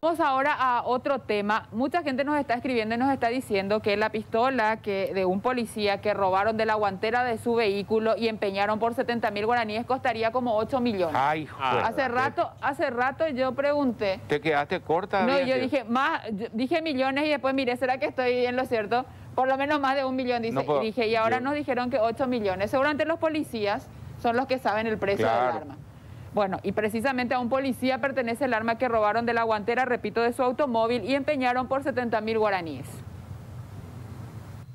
Vamos ahora a otro tema. Mucha gente nos está escribiendo y nos está diciendo que la pistola que, de un policía que robaron de la guantera de su vehículo y empeñaron por 70 mil guaraníes costaría como 8 millones. hace rato, hace rato yo pregunté. ¿Te quedaste corta? No, yo dije, más, dije millones y después miré, ¿será que estoy en lo cierto? Por lo menos más de un millón, dice, y dije, y ahora nos dijeron que 8 millones. Seguramente los policías son los que saben el precio del arma. Bueno, y precisamente a un policía pertenece el arma que robaron de la guantera, repito, de su automóvil y empeñaron por 70 mil guaraníes.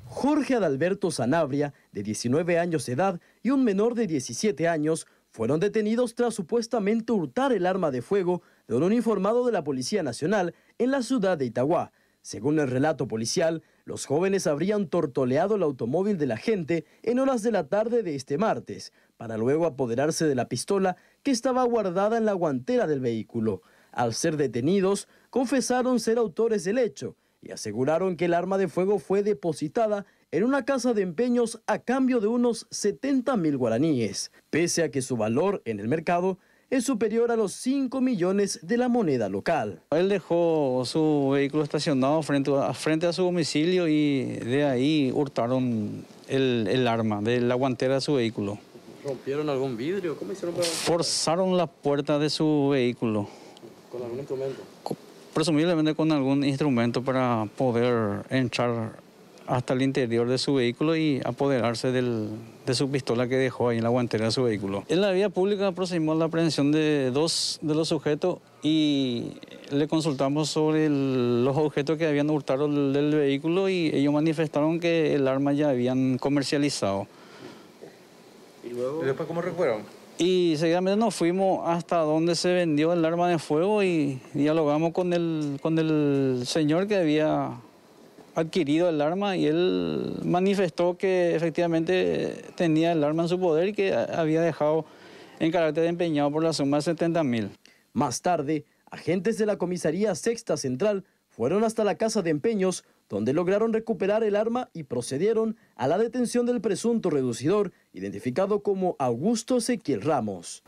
Jorge Adalberto Sanabria, de 19 años de edad, y un menor de 17 años fueron detenidos tras supuestamente hurtar el arma de fuego de un uniformado de la Policía Nacional en la ciudad de Itagua. Según el relato policial, los jóvenes habrían tortoleado el automóvil de la gente en horas de la tarde de este martes, para luego apoderarse de la pistola que estaba guardada en la guantera del vehículo. Al ser detenidos, confesaron ser autores del hecho y aseguraron que el arma de fuego fue depositada en una casa de empeños a cambio de unos 70 mil guaraníes, pese a que su valor en el mercado es superior a los 5 millones de la moneda local. Él dejó su vehículo estacionado frente a, frente a su domicilio y de ahí hurtaron el, el arma de la guantera de su vehículo. ¿Rompieron algún vidrio? ¿Cómo hicieron para... Forzaron la puerta de su vehículo. ¿Con algún instrumento? Presumiblemente con algún instrumento para poder entrar hasta el interior de su vehículo y apoderarse del, de su pistola que dejó ahí en la guantera de su vehículo. En la vía pública aproximó la aprehensión de dos de los sujetos y le consultamos sobre los objetos que habían hurtado del, vehículo y ellos manifestaron que el arma ya habían comercializado. ¿Y luego? ¿Y después cómo recuerdan? Y seguidamente nos fuimos hasta donde se vendió el arma de fuego y dialogamos con el, con el señor que había adquirido el arma y él manifestó que efectivamente tenía el arma en su poder y que había dejado en carácter de empeñado por la suma de 70 mil. Más tarde, agentes de la comisaría sexta central fueron hasta la casa de empeños donde lograron recuperar el arma y procedieron a la detención del presunto reducidor, identificado como Augusto Ezequiel Ramos.